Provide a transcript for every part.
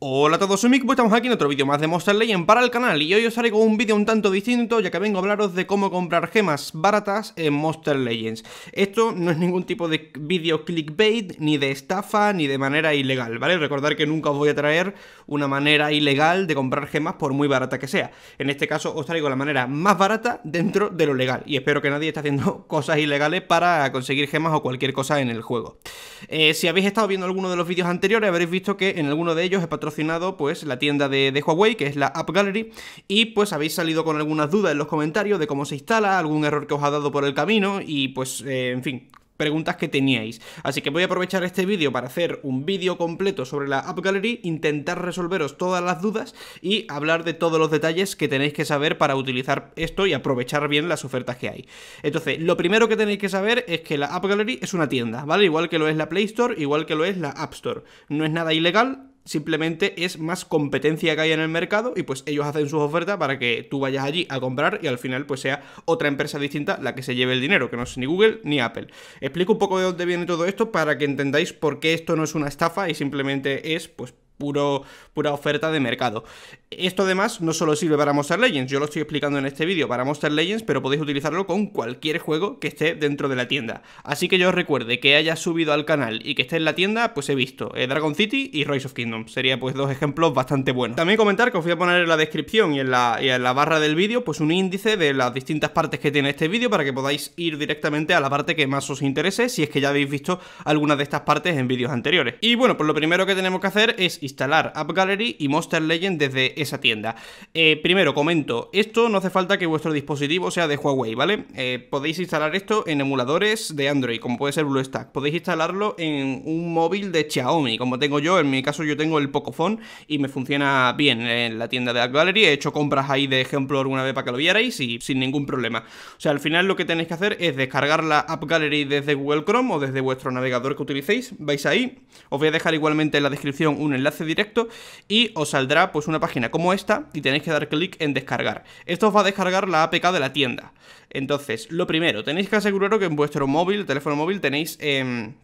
Hola a todos, soy Mick, pues estamos aquí en otro vídeo más de Monster Legends para el canal y hoy os traigo un vídeo un tanto distinto ya que vengo a hablaros de cómo comprar gemas baratas en Monster Legends. Esto no es ningún tipo de vídeo clickbait, ni de estafa, ni de manera ilegal, ¿vale? Recordar que nunca os voy a traer una manera ilegal de comprar gemas por muy barata que sea. En este caso os traigo la manera más barata dentro de lo legal y espero que nadie esté haciendo cosas ilegales para conseguir gemas o cualquier cosa en el juego. Eh, si habéis estado viendo alguno de los vídeos anteriores habréis visto que en alguno de ellos he patrocinado pues la tienda de, Huawei, que es la App Gallery, y pues habéis salido con algunas dudas en los comentarios de cómo se instala, algún error que os ha dado por el camino y pues, eh, en fin, preguntas que teníais. Así que voy a aprovechar este vídeo para hacer un vídeo completo sobre la App Gallery, intentar resolveros todas las dudas y hablar de todos los detalles que tenéis que saber para utilizar esto y aprovechar bien las ofertas que hay. Entonces, lo primero que tenéis que saber es que la App Gallery es una tienda, ¿vale? Igual que lo es la Play Store, igual que lo es la App Store. No es nada ilegal, simplemente es más competencia que hay en el mercado y pues ellos hacen sus ofertas para que tú vayas allí a comprar y al final pues sea otra empresa distinta la que se lleve el dinero, que no es ni Google ni Apple. Explico un poco de dónde viene todo esto para que entendáis por qué esto no es una estafa y simplemente es pues puro, pura oferta de mercado. Esto además no solo sirve para Monster Legends, yo lo estoy explicando en este vídeo para Monster Legends, pero podéis utilizarlo con cualquier juego que esté dentro de la tienda. Así que yo os recuerde que haya subido al canal y que esté en la tienda, pues he visto eh, Dragon City y Rise of Kingdom. Sería pues dos ejemplos bastante buenos. También comentar que os voy a poner en la descripción y en la, y en la barra del vídeo pues un índice de las distintas partes que tiene este vídeo para que podáis ir directamente a la parte que más os interese si es que ya habéis visto algunas de estas partes en vídeos anteriores. Y bueno, pues lo primero que tenemos que hacer es instalar App Gallery y Monster Legend desde esa tienda. Eh, primero, comento, esto no hace falta que vuestro dispositivo sea de Huawei, ¿vale? Eh, podéis instalar esto en emuladores de Android, como puede ser BlueStack. Podéis instalarlo en un móvil de Xiaomi, como tengo yo. En mi caso yo tengo el Pocophone y me funciona bien en la tienda de App Gallery. He hecho compras ahí de ejemplo alguna vez para que lo vierais y sin ningún problema. O sea, al final lo que tenéis que hacer es descargar la App Gallery desde Google Chrome o desde vuestro navegador que utilicéis. Vais ahí. Os voy a dejar igualmente en la descripción un enlace directo y os saldrá pues una página como esta y tenéis que dar clic en descargar. Esto os va a descargar la APK de la tienda. Entonces, lo primero, tenéis que aseguraros que en vuestro móvil, teléfono móvil, tenéis... Em,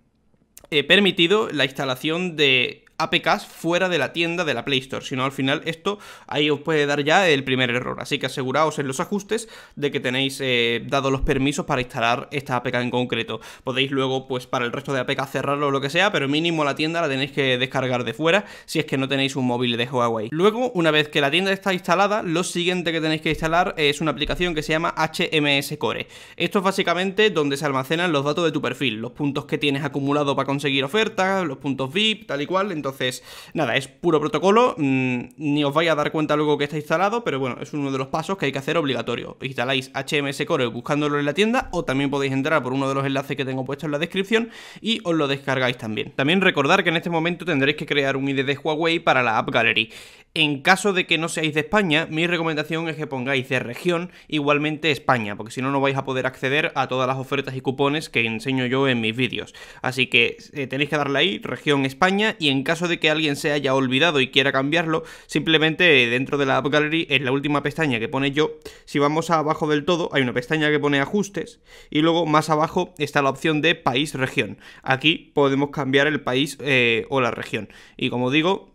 eh, permitido la instalación de APKs fuera de la tienda de la Play Store, sino al final esto ahí os puede dar ya el primer error. Así que aseguraos en los ajustes de que tenéis eh, dado los permisos para instalar esta APK en concreto. Podéis luego, pues para el resto de APK cerrarlo o lo que sea, pero mínimo la tienda la tenéis que descargar de fuera si es que no tenéis un móvil de Huawei. Luego, una vez que la tienda está instalada, lo siguiente que tenéis que instalar es una aplicación que se llama HMS Core. Esto es básicamente donde se almacenan los datos de tu perfil, los puntos que tienes acumulado para conseguir ofertas, los puntos VIP, tal y cual, entonces, nada, es puro protocolo. Mm, ni os vais a dar cuenta luego que está instalado, pero bueno, es uno de los pasos que hay que hacer obligatorio. Instaláis HMS Core buscándolo en la tienda o también podéis entrar por uno de los enlaces que tengo puesto en la descripción y os lo descargáis también. También recordar que en este momento tendréis que crear un ID de Huawei para la App Gallery. En caso de que no seáis de España, mi recomendación es que pongáis de región igualmente España, porque si no, no vais a poder acceder a todas las ofertas y cupones que enseño yo en mis vídeos. Así que eh, tenéis que darle ahí, región España, y en caso caso de que alguien se haya olvidado y quiera cambiarlo, simplemente eh, dentro de la App Gallery, en la última pestaña que pone yo, si vamos abajo del todo, hay una pestaña que pone ajustes y luego más abajo está la opción de país-región. Aquí podemos cambiar el país eh, o la región. Y como digo,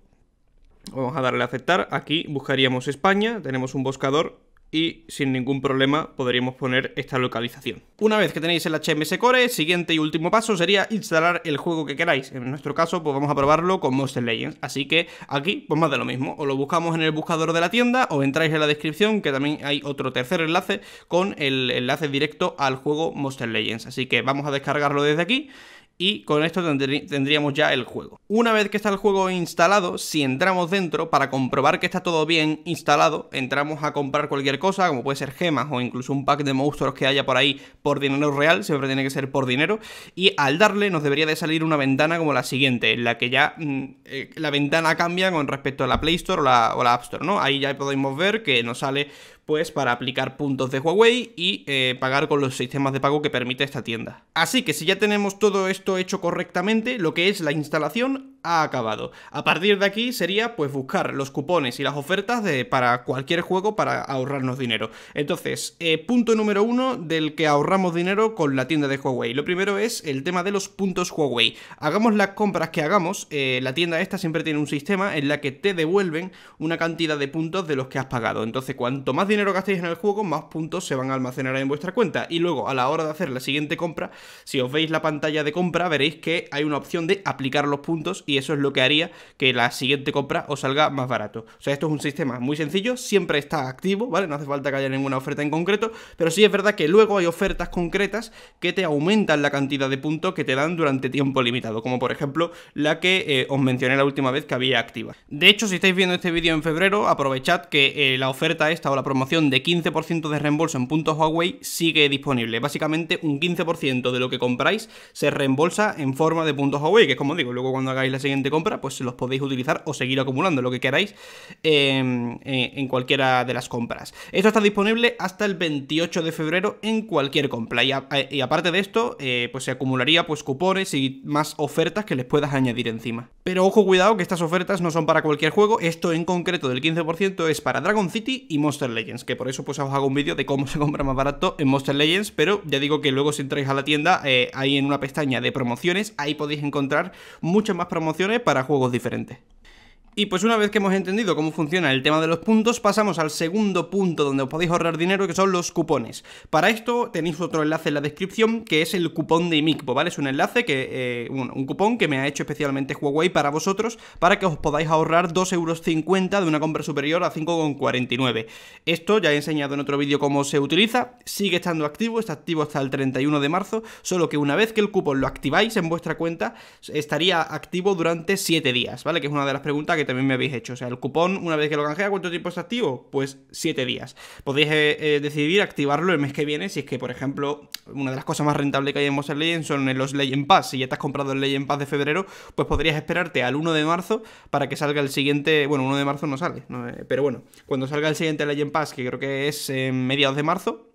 vamos a darle a aceptar. Aquí buscaríamos España, tenemos un buscador y sin ningún problema podríamos poner esta localización. Una vez que tenéis el HMS Core, el siguiente y último paso sería instalar el juego que queráis. En nuestro caso, pues vamos a probarlo con Monster Legends. Así que aquí, pues más de lo mismo. O lo buscamos en el buscador de la tienda o entráis en la descripción, que también hay otro tercer enlace con el enlace directo al juego Monster Legends. Así que vamos a descargarlo desde aquí y con esto tendríamos ya el juego. Una vez que está el juego instalado, si entramos dentro para comprobar que está todo bien instalado, entramos a comprar cualquier cosa, como puede ser gemas o incluso un pack de monstruos que haya por ahí por dinero real, siempre tiene que ser por dinero, y al darle nos debería de salir una ventana como la siguiente, en la que ya mm, eh, la ventana cambia con respecto a la Play Store o la, o la App Store, ¿no? Ahí ya podemos ver que nos sale pues para aplicar puntos de Huawei y eh, pagar con los sistemas de pago que permite esta tienda. Así que si ya tenemos todo esto hecho correctamente, lo que es la instalación, ha acabado. A partir de aquí sería pues buscar los cupones y las ofertas de, para cualquier juego para ahorrarnos dinero. Entonces, eh, punto número uno del que ahorramos dinero con la tienda de Huawei. Lo primero es el tema de los puntos Huawei. Hagamos las compras que hagamos, eh, la tienda esta siempre tiene un sistema en la que te devuelven una cantidad de puntos de los que has pagado. Entonces, cuanto más dinero gastéis en el juego, más puntos se van a almacenar en vuestra cuenta. Y luego, a la hora de hacer la siguiente compra, si os veis la pantalla de compra, veréis que hay una opción de aplicar los puntos y eso es lo que haría que la siguiente compra os salga más barato. O sea, esto es un sistema muy sencillo, siempre está activo, ¿vale? No hace falta que haya ninguna oferta en concreto, pero sí es verdad que luego hay ofertas concretas que te aumentan la cantidad de puntos que te dan durante tiempo limitado, como por ejemplo la que eh, os mencioné la última vez que había activa. De hecho, si estáis viendo este vídeo en febrero, aprovechad que eh, la oferta esta o la promoción de 15% de reembolso en puntos Huawei sigue disponible. Básicamente un 15% de lo que compráis se reembolsa en forma de puntos Huawei, que es como digo, luego cuando hagáis la siguiente compra, pues los podéis utilizar o seguir acumulando lo que queráis em, eh, en, cualquiera de las compras. Esto está disponible hasta el 28 de febrero en cualquier compra. Y, eh, aparte de esto, eh, pues se acumularía pues cupones y más ofertas que les puedas añadir encima. Pero ojo, cuidado que estas ofertas no son para cualquier juego. Esto en concreto del 15% es para Dragon City y Monster Legends, que por eso pues os hago un vídeo de cómo se compra más barato en Monster Legends, pero ya digo que luego si entráis a la tienda, ahí en una pestaña de promociones, ahí podéis encontrar muchas más promociones para juegos diferentes. Y pues una vez que hemos entendido cómo funciona el tema de los puntos, pasamos al segundo punto donde os podéis ahorrar dinero, que son los cupones. Para esto tenéis otro enlace en la descripción, que es el cupón de Imicpo, ¿vale? Es un enlace, que eh, un, cupón que me ha hecho especialmente Huawei para vosotros, para que os podáis ahorrar 2,50€ de una compra superior a 5,49. Esto ya he enseñado en otro vídeo cómo se utiliza, sigue estando activo, está activo hasta el 31 de marzo, solo que una vez que el cupón lo activáis en vuestra cuenta, estaría activo durante 7 días, ¿vale? Que es una de las preguntas que también me habéis hecho. O sea, el cupón, una vez que lo canjea, ¿cuánto tiempo está activo? Pues 7 días. Podéis eh, eh, decidir activarlo el mes que viene, si es que, por ejemplo, una de las cosas más rentables que hay en Monster Legends son los Legend Pass. Si ya te has comprado el Legend Pass de febrero, pues podrías esperarte al 1 de marzo para que salga el siguiente... Bueno, 1 de marzo no sale, eh, pero bueno, cuando salga el siguiente Legend Pass, que creo que es en mediados de marzo,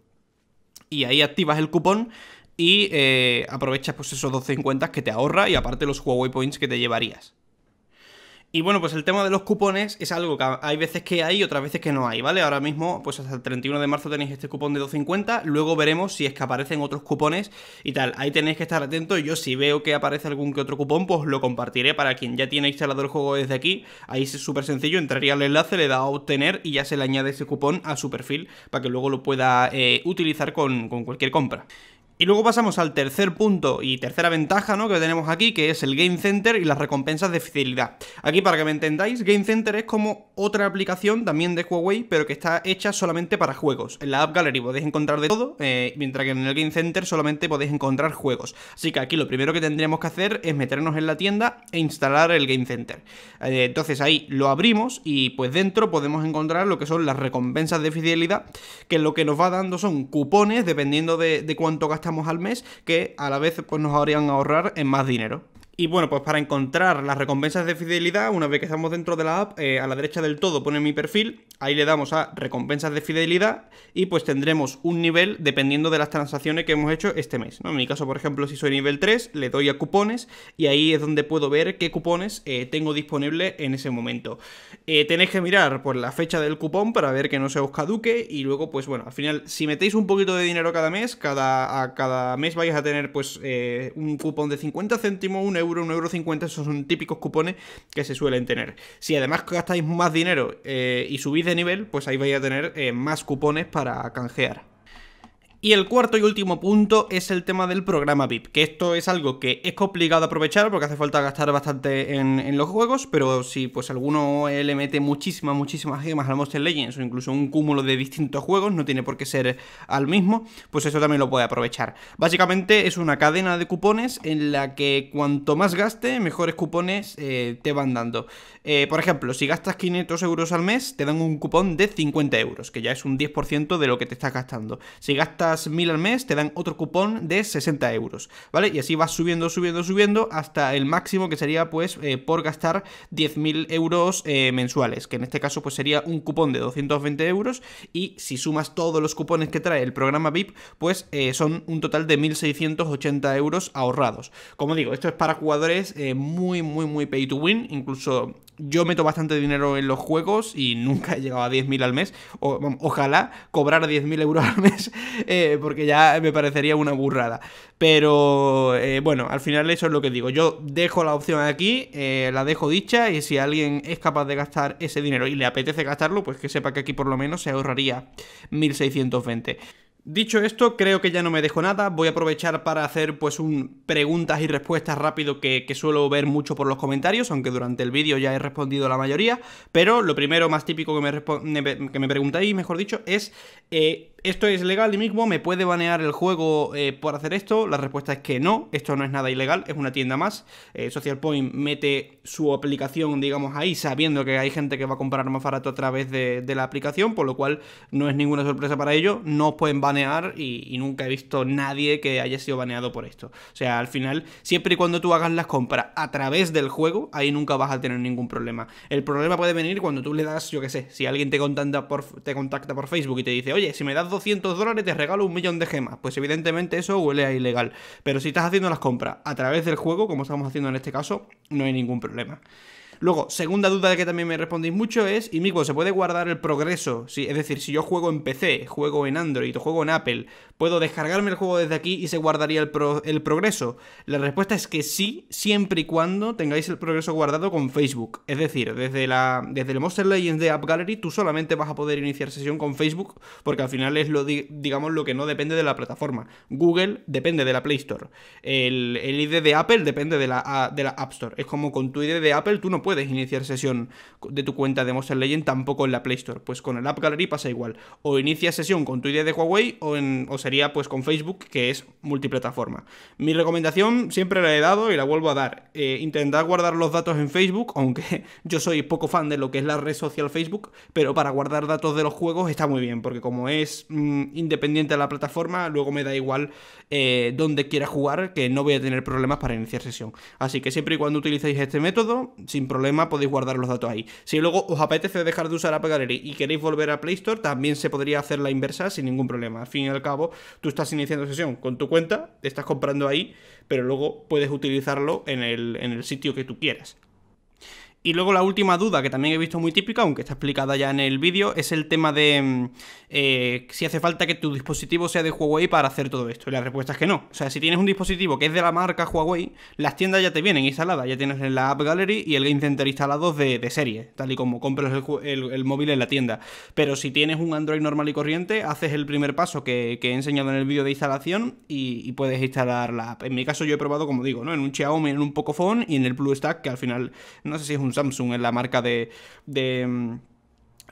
y ahí activas el cupón y aprovechas pues esos 250 que te ahorra y aparte los Huawei Points que te llevarías. Y bueno, pues el tema de los cupones es algo que hay veces que hay y otras veces que no hay, ¿vale? Ahora mismo, pues hasta el 31 de marzo tenéis este cupón de 250, luego veremos si es que aparecen otros cupones y tal. Ahí tenéis que estar atentos, yo si veo que aparece algún que otro cupón, pues lo compartiré para quien ya tiene instalado el juego desde aquí. Ahí es súper sencillo, entraría al enlace, le da a obtener y ya se le añade ese cupón a su perfil para que luego lo pueda eh, utilizar con, con cualquier compra. Y luego pasamos al tercer punto y tercera ventaja que tenemos aquí, que es el Game Center y las recompensas de fidelidad. Aquí, para que me entendáis, Game Center es como otra aplicación también de Huawei, pero que está hecha solamente para juegos. En la App Gallery podéis encontrar de todo, eh, mientras que en el Game Center solamente podéis encontrar juegos. Así que aquí lo primero que tendríamos que hacer es meternos en la tienda e instalar el Game Center. Eh, entonces ahí lo abrimos y pues dentro podemos encontrar lo que son las recompensas de fidelidad, que lo que nos va dando son cupones, dependiendo de, de cuánto gastamos estamos al mes que a la vez pues, nos harían ahorrar en más dinero. Y bueno, pues para encontrar las recompensas de fidelidad, una vez que estamos dentro de la app, eh, a la derecha del todo pone mi perfil, ahí le damos a recompensas de fidelidad y pues tendremos un nivel dependiendo de las transacciones que hemos hecho este mes. En mi caso, por ejemplo, si soy nivel 3, le doy a cupones y ahí es donde puedo ver qué cupones eh, tengo disponible en ese momento. Eh, tenéis que mirar por pues, la fecha del cupón para ver que no se os caduque y luego, pues bueno, al final, si metéis un poquito de dinero cada mes, cada, a cada mes vais a tener pues un cupón de 50 céntimos, un euro, 1,50€, euro, esos son típicos cupones que se suelen tener. Si además gastáis más dinero eh, y subís de nivel, pues ahí vais a tener eh, más cupones para canjear. Y el cuarto y último punto es el tema del programa VIP, que esto es algo que es complicado aprovechar porque hace falta gastar bastante en, los juegos, pero si pues alguno le mete muchísimas, muchísimas gemas al Monster Legends o incluso un cúmulo de distintos juegos, no tiene por qué ser al mismo, pues eso también lo puede aprovechar. Básicamente es una cadena de cupones en la que cuanto más gaste, mejores cupones eh, te van dando. Eh, por ejemplo, si gastas 500 euros al mes, te dan un cupón de 50 euros, que ya es un 10% de lo que te estás gastando. Si gastas mil 1000 al mes, te dan otro cupón de 60 euros, ¿vale? Y así vas subiendo, subiendo, subiendo hasta el máximo que sería, pues, eh, por gastar 10.000 euros eh, mensuales, que en este caso, pues, sería un cupón de 220 euros y si sumas todos los cupones que trae el programa VIP, pues, eh, son un total de 1.680 euros ahorrados. Como digo, esto es para jugadores muy, muy, muy pay to win, incluso yo meto bastante dinero en los juegos y nunca he llegado a 10.000 al mes. O, ojalá cobrar 10.000 euros al mes, eh, porque ya me parecería una burrada. Pero eh, bueno, al final eso es lo que digo. Yo dejo la opción aquí, eh, la dejo dicha y si alguien es capaz de gastar ese dinero y le apetece gastarlo, pues que sepa que aquí por lo menos se ahorraría 1.620. Dicho esto, creo que ya no me dejo nada, voy a aprovechar para hacer pues un preguntas y respuestas rápido que, suelo ver mucho por los comentarios, aunque durante el vídeo ya he respondido la mayoría, pero lo primero más típico que me, preguntáis, mejor dicho, es eh, ¿Esto es legal y mismo? ¿Me puede banear el juego eh, por hacer esto? La respuesta es que no, esto no es nada ilegal, es una tienda más. SocialPoint eh, Social Point mete su aplicación, digamos, ahí, sabiendo que hay gente que va a comprar más barato a través de, la aplicación, por lo cual no es ninguna sorpresa para ellos, no pueden banear y, nunca he visto nadie que haya sido baneado por esto. O sea, al final, siempre y cuando tú hagas las compras a través del juego, ahí nunca vas a tener ningún problema. El problema puede venir cuando tú le das, yo qué sé, si alguien te contacta por, te contacta por Facebook y te dice, oye, si me das 200 dólares, te regalo un millón de gemas. Pues evidentemente eso huele a ilegal. Pero si estás haciendo las compras a través del juego, como estamos haciendo en este caso, no hay ningún problema. Luego, segunda duda de que también me respondéis mucho es, ¿y Mico, se puede guardar el progreso? Sí, es decir, si yo juego en PC, juego en Android o juego en Apple, ¿puedo descargarme el juego desde aquí y se guardaría el, progreso? La respuesta es que sí, siempre y cuando tengáis el progreso guardado con Facebook. Es decir, desde, la, desde el Monster Legends de App Gallery tú solamente vas a poder iniciar sesión con Facebook porque al final es lo, digamos, lo que no depende de la plataforma. Google depende de la Play Store. El, ID de Apple depende de la, de la App Store. Es como con tu ID de Apple tú no puedes iniciar sesión de tu cuenta de Monster Legend tampoco en la Play Store. Pues con el App Gallery pasa igual. O inicia sesión con tu idea de Huawei o, o sería pues con Facebook, que es multiplataforma. Mi recomendación siempre la he dado y la vuelvo a dar. Eh, intentad guardar los datos en Facebook, aunque yo soy poco fan de lo que es la red social Facebook, pero para guardar datos de los juegos está muy bien, porque como es mm, independiente de la plataforma, luego me da igual donde eh, dónde quiera jugar, que no voy a tener problemas para iniciar sesión. Así que siempre y cuando utilicéis este método, sin problema podéis guardar los datos ahí. Si luego os apetece dejar de usar App Gallery y queréis volver a Play Store, también se podría hacer la inversa sin ningún problema. Al fin y al cabo, tú estás iniciando sesión con tu cuenta, te estás comprando ahí, pero luego puedes utilizarlo en el, en el sitio que tú quieras. Y luego la última duda, que también he visto muy típica, aunque está explicada ya en el vídeo, es el tema de mm, eh, si hace falta que tu dispositivo sea de Huawei para hacer todo esto. Y la respuesta es que no. O sea, si tienes un dispositivo que es de la marca Huawei, las tiendas ya te vienen instaladas, ya tienes en la App Gallery y el Game Center instalados de, serie, tal y como compras el, el, móvil en la tienda. Pero si tienes un Android normal y corriente, haces el primer paso que, he enseñado en el vídeo de instalación y, puedes instalar la app. En mi caso yo he probado, como digo, ¿no? en un Xiaomi, en un Pocophone y en el BlueStack, Stack, que al final no sé si es un Samsung es la marca de, mm,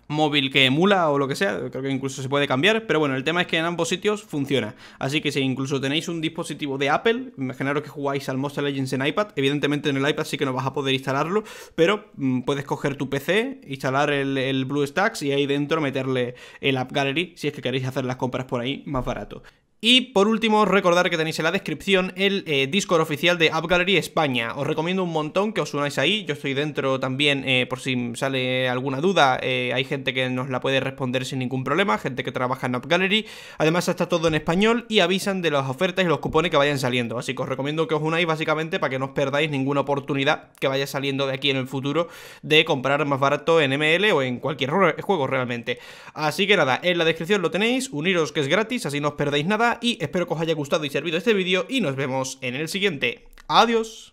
móvil que emula o lo que sea, creo que incluso se puede cambiar, pero bueno, el tema es que en ambos sitios funciona. Así que si incluso tenéis un dispositivo de Apple, imaginaros que jugáis al Monster Legends en iPad, evidentemente en el iPad sí que no vas a poder instalarlo, pero mm, puedes coger tu PC, instalar el, el BlueStacks y ahí dentro meterle el App Gallery si es que queréis hacer las compras por ahí más barato. Y por último, recordar que tenéis en la descripción el eh, Discord oficial de App España. Os recomiendo un montón que os unáis ahí. Yo estoy dentro también, eh, por si sale alguna duda. Eh, hay gente que nos la puede responder sin ningún problema, gente que trabaja en AppGallery Además, está todo en español y avisan de las ofertas y los cupones que vayan saliendo. Así que os recomiendo que os unáis básicamente para que no os perdáis ninguna oportunidad que vaya saliendo de aquí en el futuro de comprar más barato en ML o en cualquier juego realmente. Así que nada, en la descripción lo tenéis. Uniros que es gratis, así no os perdáis nada y espero que os haya gustado y servido este vídeo y nos vemos en el siguiente. ¡Adiós!